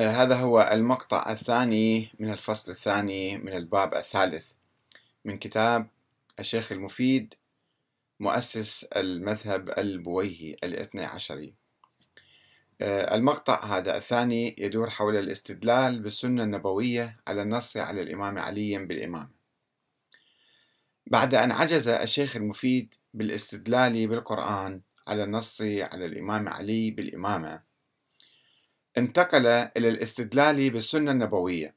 آه، هذا هو المقطع الثاني من الفصل الثاني من الباب الثالث من كتاب الشيخ المفيد مؤسس المذهب البويهي الاثني عشري آه، المقطع هذا الثاني يدور حول الاستدلال بالسنة النبوية على النص على الإمام علي بالإمامة بعد أن عجز الشيخ المفيد بالاستدلال بالقرآن على النص على الإمام علي بالإمامة انتقل إلى الاستدلال بالسنة النبوية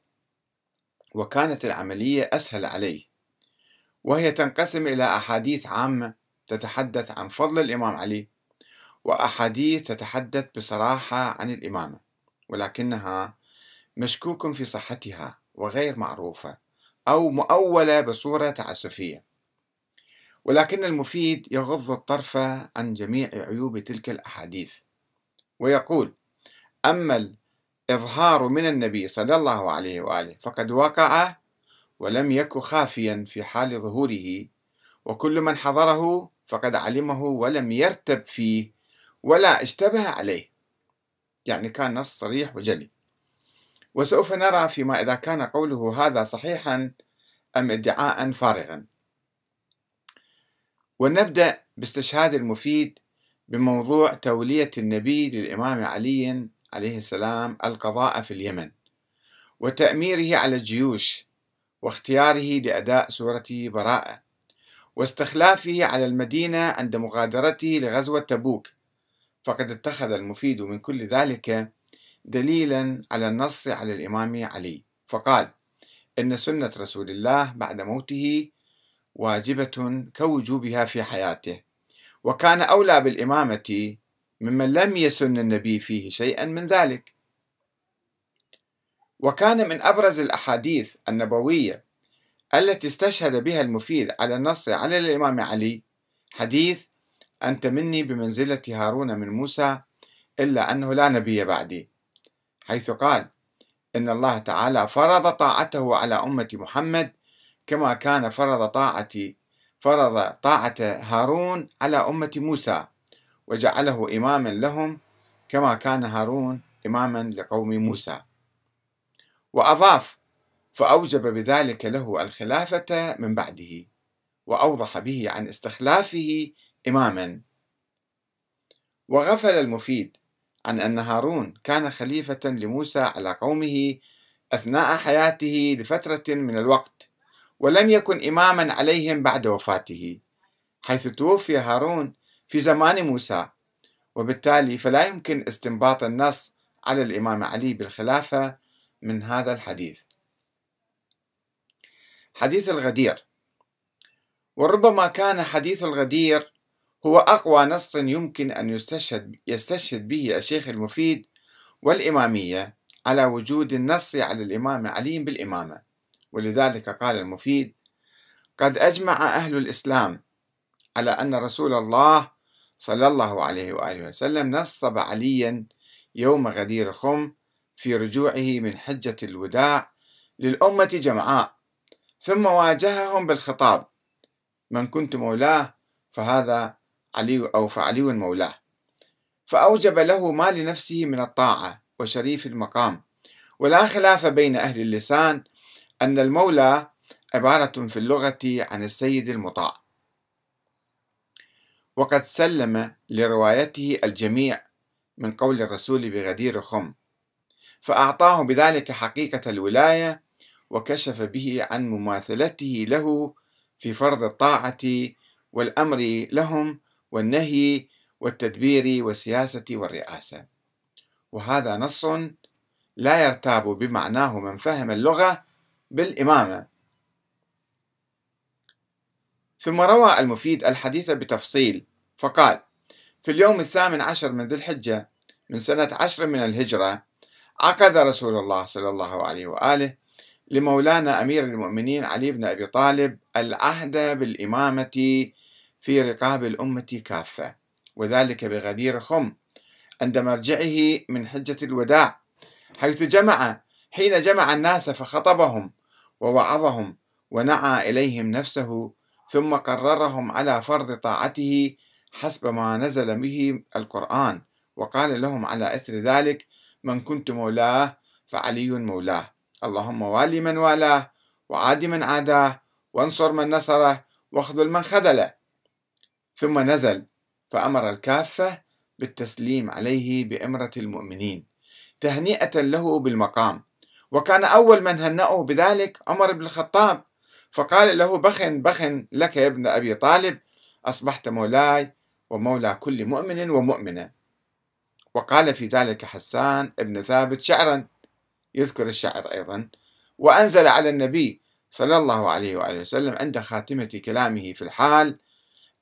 وكانت العملية أسهل عليه وهي تنقسم إلى أحاديث عامة تتحدث عن فضل الإمام علي وأحاديث تتحدث بصراحة عن الإمامة ولكنها مشكوك في صحتها وغير معروفة أو مؤولة بصورة تعسفية ولكن المفيد يغض الطرف عن جميع عيوب تلك الأحاديث ويقول أما الإظهار من النبي صلى الله عليه وآله فقد وقع ولم يك خافيا في حال ظهوره وكل من حضره فقد علمه ولم يرتب فيه ولا اشتبه عليه يعني كان نص صريح وجلي وسوف نرى فيما إذا كان قوله هذا صحيحا أم ادعاء فارغا ونبدأ باستشهاد المفيد بموضوع تولية النبي للإمام علي عليه السلام القضاء في اليمن وتأميره على الجيوش واختياره لأداء سورة براءة واستخلافه على المدينة عند مغادرته لغزوة تبوك فقد اتخذ المفيد من كل ذلك دليلا على النص على الإمام علي فقال إن سنة رسول الله بعد موته واجبة كوجوبها في حياته وكان أولى بالإمامة ممن لم يسن النبي فيه شيئا من ذلك وكان من أبرز الأحاديث النبوية التي استشهد بها المفيد على النص على الإمام علي حديث أنت مني بمنزلة هارون من موسى إلا أنه لا نبي بعدي حيث قال إن الله تعالى فرض طاعته على أمة محمد كما كان فرض طاعتي فرض طاعة هارون على أمة موسى وجعله إماما لهم كما كان هارون إماما لقوم موسى وأضاف فأوجب بذلك له الخلافة من بعده وأوضح به عن استخلافه إماما وغفل المفيد عن أن هارون كان خليفة لموسى على قومه أثناء حياته لفترة من الوقت ولم يكن إماما عليهم بعد وفاته حيث توفي هارون في زمان موسى وبالتالي فلا يمكن استنباط النص على الإمام علي بالخلافة من هذا الحديث حديث الغدير وربما كان حديث الغدير هو أقوى نص يمكن أن يستشهد, يستشهد به الشيخ المفيد والإمامية على وجود النص على الإمام علي بالإمامة ولذلك قال المفيد قد أجمع أهل الإسلام على أن رسول الله صلى الله عليه وآله وسلم نصب عليا يوم غدير خم في رجوعه من حجة الوداع للأمة جمعاء ثم واجههم بالخطاب من كنت مولاه فهذا علي أو فعلي مولاه فأوجب له ما لنفسه من الطاعة وشريف المقام ولا خلاف بين أهل اللسان أن المولى عبارة في اللغة عن السيد المطاع وقد سلم لروايته الجميع من قول الرسول بغدير خم فأعطاه بذلك حقيقة الولاية وكشف به عن مماثلته له في فرض الطاعة والأمر لهم والنهي والتدبير والسياسة والرئاسة وهذا نص لا يرتاب بمعناه من فهم اللغة بالإمامة ثم روى المفيد الحديث بتفصيل فقال في اليوم الثامن عشر من ذي الحجة من سنة عشر من الهجرة عقد رسول الله صلى الله عليه وآله لمولانا أمير المؤمنين علي بن أبي طالب العهد بالإمامة في رقاب الأمة كافة وذلك بغدير خم عند مرجعه من حجة الوداع حيث جمع حين جمع الناس فخطبهم ووعظهم ونعى إليهم نفسه ثم قررهم على فرض طاعته حسب ما نزل به القرآن وقال لهم على أثر ذلك من كنت مولاه فعلي مولاه اللهم والي من والاه وعاد من عاداه وانصر من نصره واخذل من خذله ثم نزل فأمر الكافة بالتسليم عليه بأمرة المؤمنين تهنئة له بالمقام وكان أول من هنأه بذلك عمر بن الخطاب فقال له بخن بخن لك يا ابن أبي طالب أصبحت مولاي ومولى كل مؤمن ومؤمنة وقال في ذلك حسان ابن ثابت شعرا يذكر الشعر أيضا وأنزل على النبي صلى الله عليه وآله وسلم عند خاتمة كلامه في الحال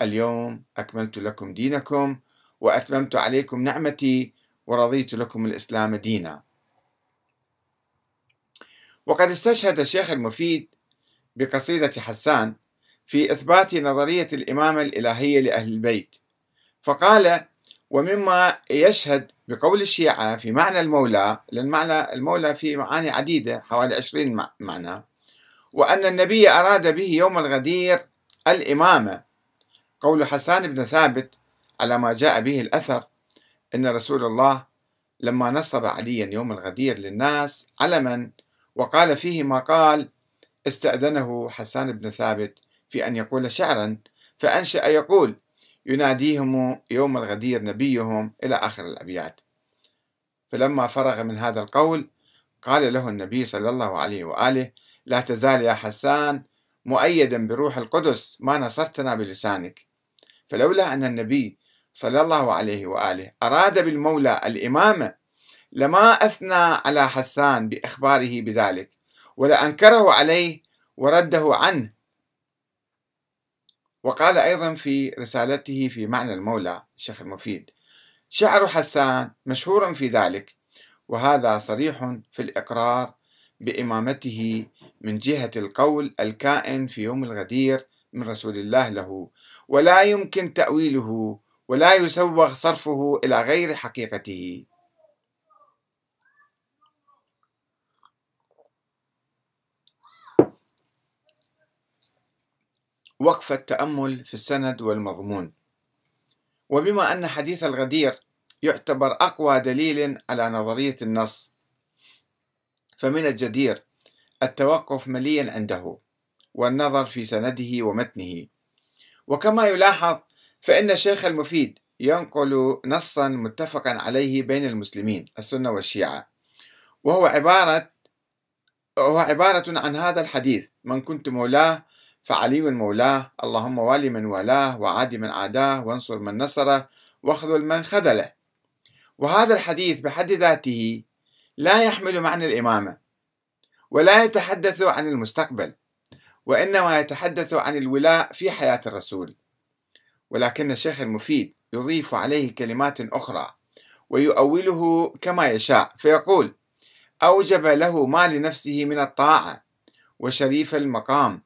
اليوم أكملت لكم دينكم وأتممت عليكم نعمتي ورضيت لكم الإسلام دينا وقد استشهد الشيخ المفيد بقصيدة حسان في إثبات نظرية الإمامة الإلهية لأهل البيت فقال ومما يشهد بقول الشيعة في معنى المولى لأن معنى المولى في معاني عديدة حوالي عشرين معنى وأن النبي أراد به يوم الغدير الإمامة قول حسان بن ثابت على ما جاء به الأثر أن رسول الله لما نصب عليا يوم الغدير للناس علما وقال فيه ما قال استأذنه حسان بن ثابت في أن يقول شعرا فأنشأ يقول يناديهم يوم الغدير نبيهم إلى آخر الأبيات فلما فرغ من هذا القول قال له النبي صلى الله عليه وآله لا تزال يا حسان مؤيدا بروح القدس ما نصرتنا بلسانك فلولا أن النبي صلى الله عليه وآله أراد بالمولى الإمامة لما أثنى على حسان بإخباره بذلك ولا أنكره عليه ورده عنه وقال أيضا في رسالته في معنى المولى الشيخ المفيد شعر حسان مشهور في ذلك وهذا صريح في الإقرار بإمامته من جهة القول الكائن في يوم الغدير من رسول الله له ولا يمكن تأويله ولا يسوغ صرفه إلى غير حقيقته وقف التأمل في السند والمضمون وبما أن حديث الغدير يعتبر أقوى دليل على نظرية النص فمن الجدير التوقف مليا عنده والنظر في سنده ومتنه وكما يلاحظ فإن الشيخ المفيد ينقل نصا متفقا عليه بين المسلمين السنة والشيعة وهو عبارة وهو عبارة عن هذا الحديث من كنت مولاه فعلي مولاه اللهم والي من والاه وعادي من عاداه وانصر من نصره واخذل من خذله وهذا الحديث بحد ذاته لا يحمل معنى الإمامة ولا يتحدث عن المستقبل وإنما يتحدث عن الولاء في حياة الرسول ولكن الشيخ المفيد يضيف عليه كلمات أخرى ويؤوله كما يشاء فيقول أوجب له ما لنفسه من الطاعة وشريف المقام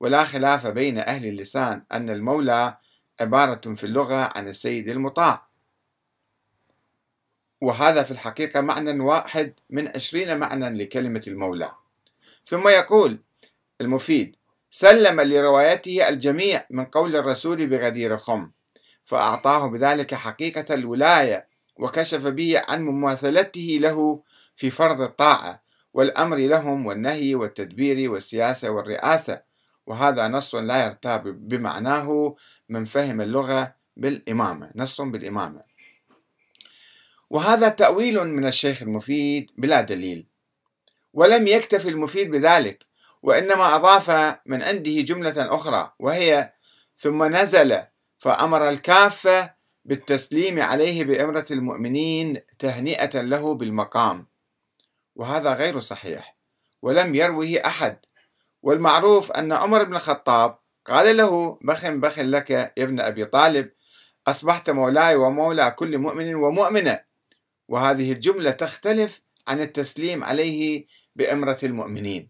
ولا خلاف بين أهل اللسان أن المولى عبارة في اللغة عن السيد المطاع وهذا في الحقيقة معنى واحد من عشرين معنى لكلمة المولى ثم يقول المفيد سلم لروايته الجميع من قول الرسول بغدير خم فأعطاه بذلك حقيقة الولاية وكشف به عن مماثلته له في فرض الطاعة والأمر لهم والنهي والتدبير والسياسة والرئاسة وهذا نص لا يرتاب بمعناه من فهم اللغة بالإمامة نص بالإمامة وهذا تأويل من الشيخ المفيد بلا دليل ولم يكتف المفيد بذلك وإنما أضاف من عنده جملة أخرى وهي ثم نزل فأمر الكافة بالتسليم عليه بإمرة المؤمنين تهنئة له بالمقام وهذا غير صحيح ولم يروه أحد والمعروف أن عمر بن الخطاب قال له بخ بخ لك يا ابن أبي طالب أصبحت مولاي ومولى كل مؤمن ومؤمنة وهذه الجملة تختلف عن التسليم عليه بأمرة المؤمنين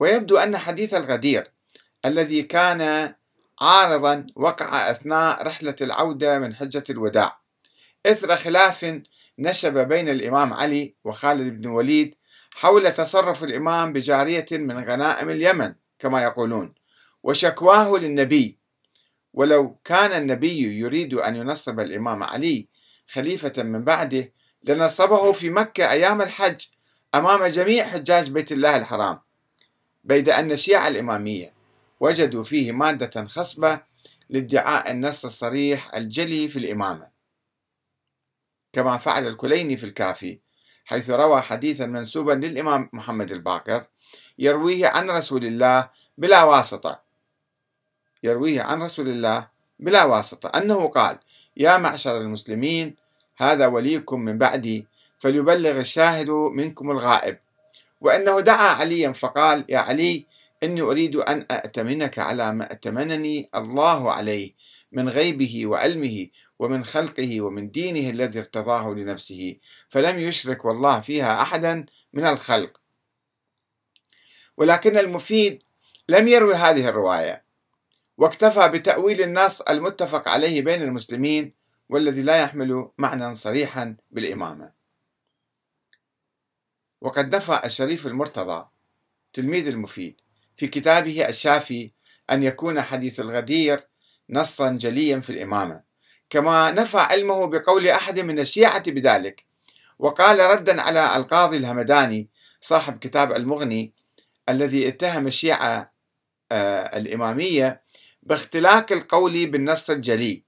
ويبدو أن حديث الغدير الذي كان عارضا وقع أثناء رحلة العودة من حجة الوداع إثر خلاف نشب بين الإمام علي وخالد بن وليد حول تصرف الإمام بجارية من غنائم اليمن كما يقولون وشكواه للنبي ولو كان النبي يريد أن ينصب الإمام علي خليفة من بعده لنصبه في مكة أيام الحج أمام جميع حجاج بيت الله الحرام بيد أن الشيعة الإمامية وجدوا فيه مادة خصبة لادعاء النص الصريح الجلي في الإمامة كما فعل الكليني في الكافي حيث روى حديثا منسوبا للإمام محمد الباقر يرويه عن رسول الله بلا واسطة يرويه عن رسول الله بلا واسطة أنه قال يا معشر المسلمين هذا وليكم من بعدي فليبلغ الشاهد منكم الغائب وأنه دعا عليا فقال يا علي إني أريد أن أأتمنك على ما أتمنني الله عليه من غيبه وعلمه ومن خلقه ومن دينه الذي ارتضاه لنفسه فلم يشرك والله فيها احدا من الخلق ولكن المفيد لم يروي هذه الروايه واكتفى بتاويل النص المتفق عليه بين المسلمين والذي لا يحمل معنى صريحا بالامامه وقد نفى الشريف المرتضى تلميذ المفيد في كتابه الشافي ان يكون حديث الغدير نصا جليا في الامامه كما نفى علمه بقول أحد من الشيعة بذلك وقال ردا على القاضي الهمداني صاحب كتاب المغني الذي اتهم الشيعة آه، الإمامية باختلاك القول بالنص الجلي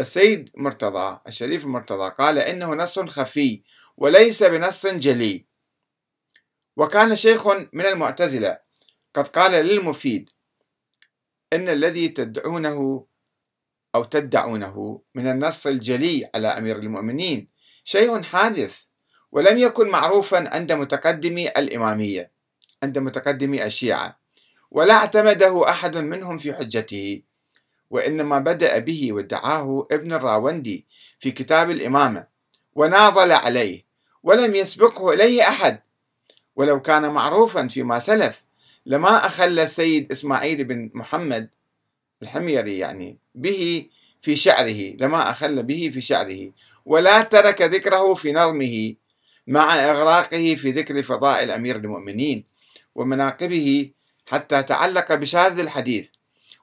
السيد مرتضى الشريف مرتضى قال إنه نص خفي وليس بنص جلي وكان شيخ من المعتزلة قد قال للمفيد إن الذي تدعونه أو تدعونه من النص الجلي على أمير المؤمنين شيء حادث ولم يكن معروفا عند متقدمي الإمامية عند متقدمي الشيعة ولا اعتمده أحد منهم في حجته وإنما بدأ به وادعاه ابن الراوندي في كتاب الإمامة وناضل عليه ولم يسبقه إليه أحد ولو كان معروفا فيما سلف لما أخل السيد إسماعيل بن محمد الحميري يعني به في شعره لما أخل به في شعره ولا ترك ذكره في نظمه مع إغراقه في ذكر فضائل أمير المؤمنين ومناقبه حتى تعلق بشاذ الحديث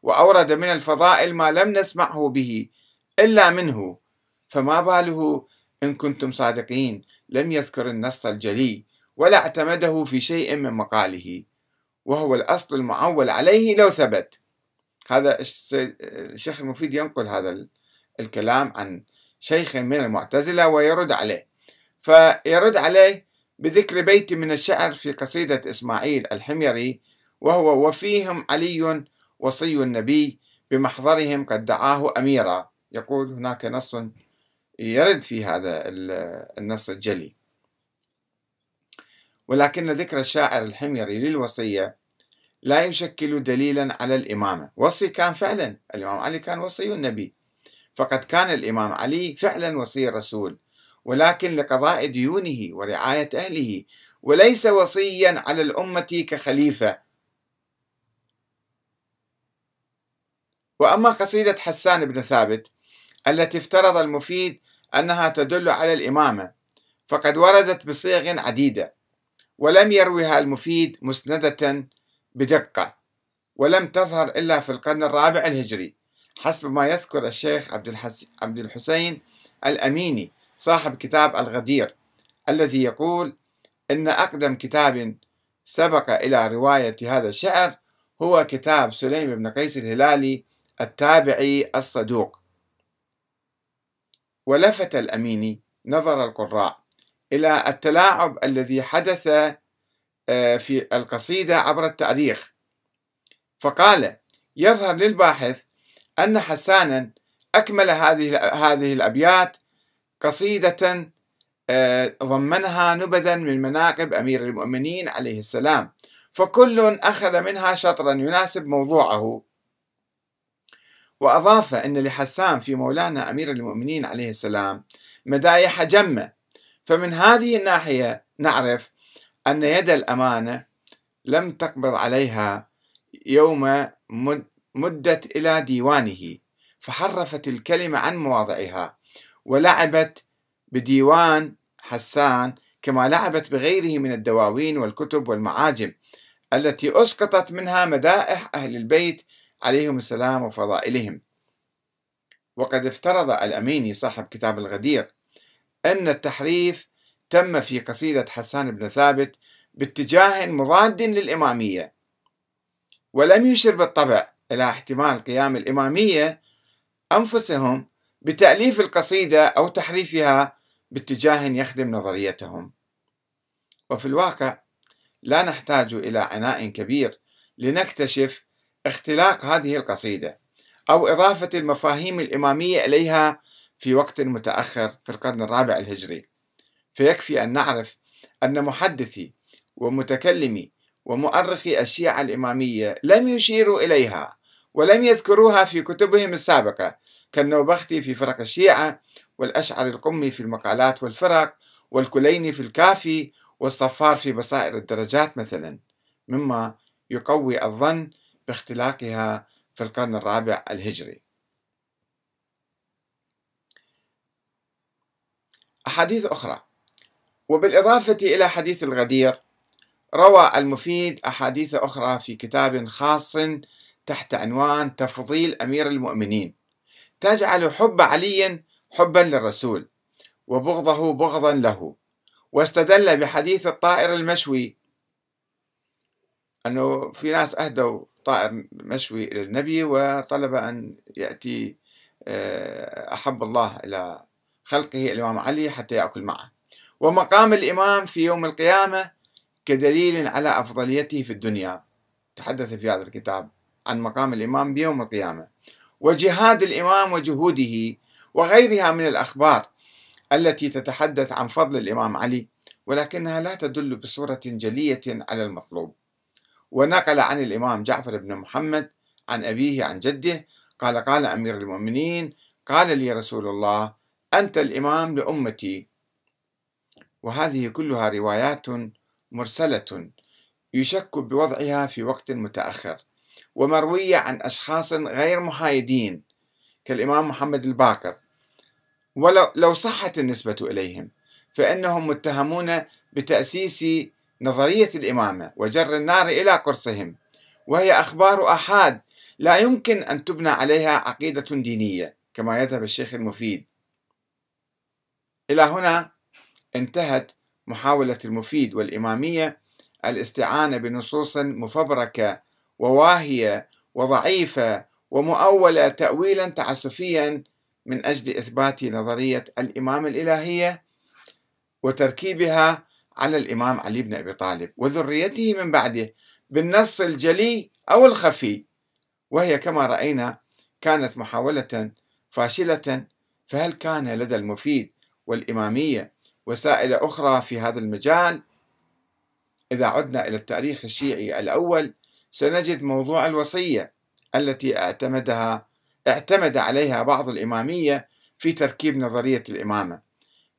وأورد من الفضائل ما لم نسمعه به إلا منه فما باله إن كنتم صادقين لم يذكر النص الجلي ولا اعتمده في شيء من مقاله وهو الأصل المعول عليه لو ثبت هذا الشيخ المفيد ينقل هذا الكلام عن شيخ من المعتزلة ويرد عليه فيرد عليه بذكر بيت من الشعر في قصيدة إسماعيل الحميري وهو وفيهم علي وصي النبي بمحضرهم قد دعاه أميرا يقول هناك نص يرد في هذا النص الجلي ولكن ذكر الشاعر الحميري للوصية لا يشكل دليلا على الإمامة وصي كان فعلا الإمام علي كان وصي النبي فقد كان الإمام علي فعلا وصي الرسول ولكن لقضاء ديونه ورعاية أهله وليس وصيا على الأمة كخليفة وأما قصيدة حسان بن ثابت التي افترض المفيد أنها تدل على الإمامة فقد وردت بصيغ عديدة ولم يروها المفيد مسندة بدقة ولم تظهر إلا في القرن الرابع الهجري حسب ما يذكر الشيخ عبد الحسين الأميني صاحب كتاب الغدير الذي يقول إن أقدم كتاب سبق إلى رواية هذا الشعر هو كتاب سليم بن قيس الهلالي التابعي الصدوق ولفت الأميني نظر القراء إلى التلاعب الذي حدث آه، في القصيدة عبر التاريخ فقال يظهر للباحث أن حسانا أكمل هذه هذه الأبيات قصيدة آه، ضمنها نبذا من مناقب أمير المؤمنين عليه السلام فكل أخذ منها شطرا يناسب موضوعه وأضاف أن لحسان في مولانا أمير المؤمنين عليه السلام مدايح جمة فمن هذه الناحية نعرف أن يد الأمانة لم تقبض عليها يوم مدت إلى ديوانه فحرفت الكلمة عن مواضعها ولعبت بديوان حسان كما لعبت بغيره من الدواوين والكتب والمعاجم التي أسقطت منها مدائح أهل البيت عليهم السلام وفضائلهم وقد افترض الأميني صاحب كتاب الغدير أن التحريف تم في قصيدة حسان بن ثابت باتجاه مضاد للإمامية ولم يشر بالطبع إلى احتمال قيام الإمامية أنفسهم بتأليف القصيدة أو تحريفها باتجاه يخدم نظريتهم وفي الواقع لا نحتاج إلى عناء كبير لنكتشف اختلاق هذه القصيدة أو إضافة المفاهيم الإمامية إليها في وقت متأخر في القرن الرابع الهجري فيكفي أن نعرف أن محدثي ومتكلمي ومؤرخي الشيعة الإمامية لم يشيروا إليها ولم يذكروها في كتبهم السابقة كالنوبختي في فرق الشيعة والأشعر القمي في المقالات والفرق والكليني في الكافي والصفار في بصائر الدرجات مثلا مما يقوي الظن باختلاقها في القرن الرابع الهجري أحاديث أخرى وبالإضافة إلى حديث الغدير روى المفيد أحاديث أخرى في كتاب خاص تحت عنوان تفضيل أمير المؤمنين تجعل حب علي حبا للرسول وبغضه بغضا له واستدل بحديث الطائر المشوي أنه في ناس أهدوا طائر مشوي إلى النبي وطلب أن يأتي آه، أحب الله إلى خلقه الإمام علي حتى يأكل معه ومقام الإمام في يوم القيامة كدليل على أفضليته في الدنيا تحدث في هذا الكتاب عن مقام الإمام بيوم القيامة وجهاد الإمام وجهوده وغيرها من الأخبار التي تتحدث عن فضل الإمام علي ولكنها لا تدل بصورة جلية على المطلوب ونقل عن الإمام جعفر بن محمد عن أبيه عن جده قال قال أمير المؤمنين قال لي رسول الله أنت الإمام لأمتي وهذه كلها روايات مرسلة يشك بوضعها في وقت متأخر ومروية عن أشخاص غير محايدين كالإمام محمد الباقر ولو لو صحت النسبة إليهم فإنهم متهمون بتأسيس نظرية الإمامة وجر النار إلى قرصهم وهي أخبار أحاد لا يمكن أن تبنى عليها عقيدة دينية كما يذهب الشيخ المفيد إلى هنا انتهت محاولة المفيد والإمامية الاستعانة بنصوص مفبركة وواهية وضعيفة ومؤولة تأويلا تعسفيا من أجل إثبات نظرية الإمام الإلهية وتركيبها على الإمام علي بن أبي طالب وذريته من بعده بالنص الجلي أو الخفي وهي كما رأينا كانت محاولة فاشلة فهل كان لدى المفيد والإمامية وسائل أخرى في هذا المجال إذا عدنا إلى التاريخ الشيعي الأول سنجد موضوع الوصية التي اعتمدها اعتمد عليها بعض الإمامية في تركيب نظرية الإمامة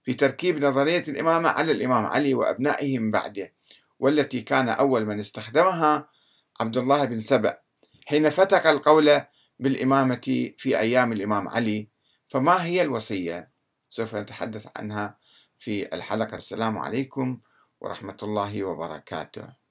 في تركيب نظرية الإمامة على الإمام علي وأبنائه من بعده والتي كان أول من استخدمها عبد الله بن سبأ حين فتق القول بالإمامة في أيام الإمام علي فما هي الوصية؟ سوف نتحدث عنها في الحلقة السلام عليكم ورحمة الله وبركاته